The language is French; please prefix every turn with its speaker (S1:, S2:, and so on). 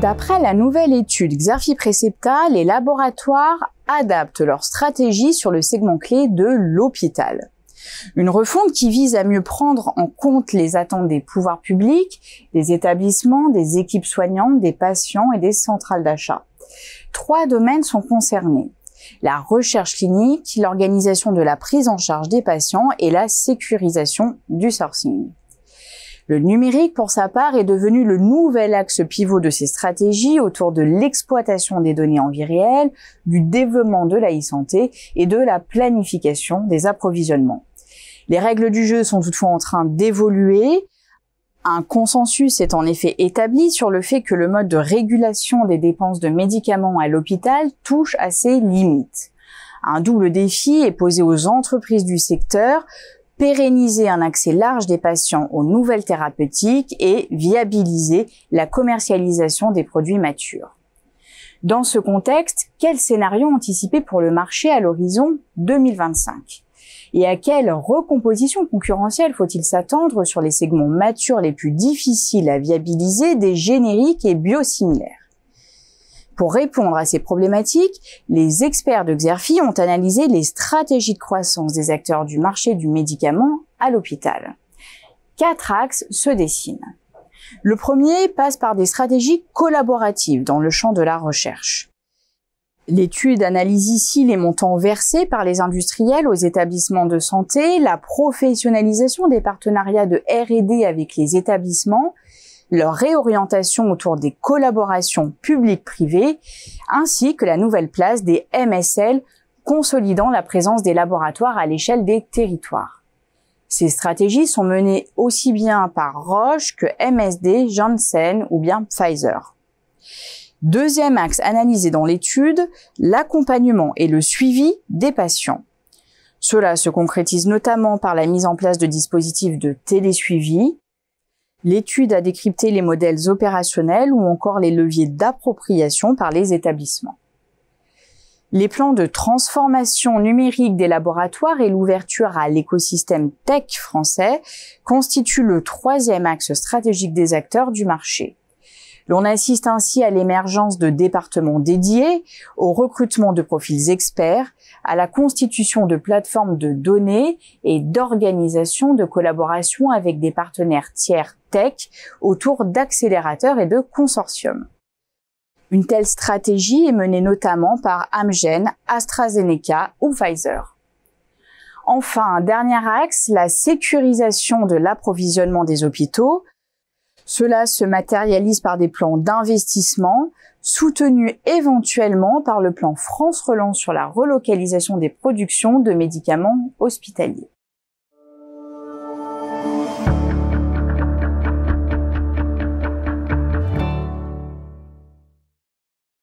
S1: D'après la nouvelle étude Xerfi Precepta, les laboratoires adaptent leur stratégie sur le segment clé de l'hôpital. Une refonte qui vise à mieux prendre en compte les attentes des pouvoirs publics, des établissements, des équipes soignantes, des patients et des centrales d'achat. Trois domaines sont concernés. La recherche clinique, l'organisation de la prise en charge des patients et la sécurisation du sourcing. Le numérique, pour sa part, est devenu le nouvel axe pivot de ces stratégies autour de l'exploitation des données en vie réelle, du développement de la e-santé et de la planification des approvisionnements. Les règles du jeu sont toutefois en train d'évoluer. Un consensus est en effet établi sur le fait que le mode de régulation des dépenses de médicaments à l'hôpital touche à ses limites. Un double défi est posé aux entreprises du secteur pérenniser un accès large des patients aux nouvelles thérapeutiques et viabiliser la commercialisation des produits matures. Dans ce contexte, quel scénario anticiper pour le marché à l'horizon 2025 et à quelle recomposition concurrentielle faut-il s'attendre sur les segments matures les plus difficiles à viabiliser des génériques et biosimilaires pour répondre à ces problématiques, les experts de Xerfi ont analysé les stratégies de croissance des acteurs du marché du médicament à l'hôpital. Quatre axes se dessinent. Le premier passe par des stratégies collaboratives dans le champ de la recherche. L'étude analyse ici les montants versés par les industriels aux établissements de santé, la professionnalisation des partenariats de RD avec les établissements leur réorientation autour des collaborations publiques-privées, ainsi que la nouvelle place des MSL consolidant la présence des laboratoires à l'échelle des territoires. Ces stratégies sont menées aussi bien par Roche que MSD, Janssen ou bien Pfizer. Deuxième axe analysé dans l'étude, l'accompagnement et le suivi des patients. Cela se concrétise notamment par la mise en place de dispositifs de télésuivi, L'étude a décrypté les modèles opérationnels ou encore les leviers d'appropriation par les établissements. Les plans de transformation numérique des laboratoires et l'ouverture à l'écosystème tech français constituent le troisième axe stratégique des acteurs du marché. L'on assiste ainsi à l'émergence de départements dédiés, au recrutement de profils experts, à la constitution de plateformes de données et d'organisations de collaboration avec des partenaires tiers tech autour d'accélérateurs et de consortiums. Une telle stratégie est menée notamment par Amgen, AstraZeneca ou Pfizer. Enfin, dernier axe, la sécurisation de l'approvisionnement des hôpitaux cela se matérialise par des plans d'investissement, soutenus éventuellement par le plan France Relance sur la relocalisation des productions de médicaments hospitaliers.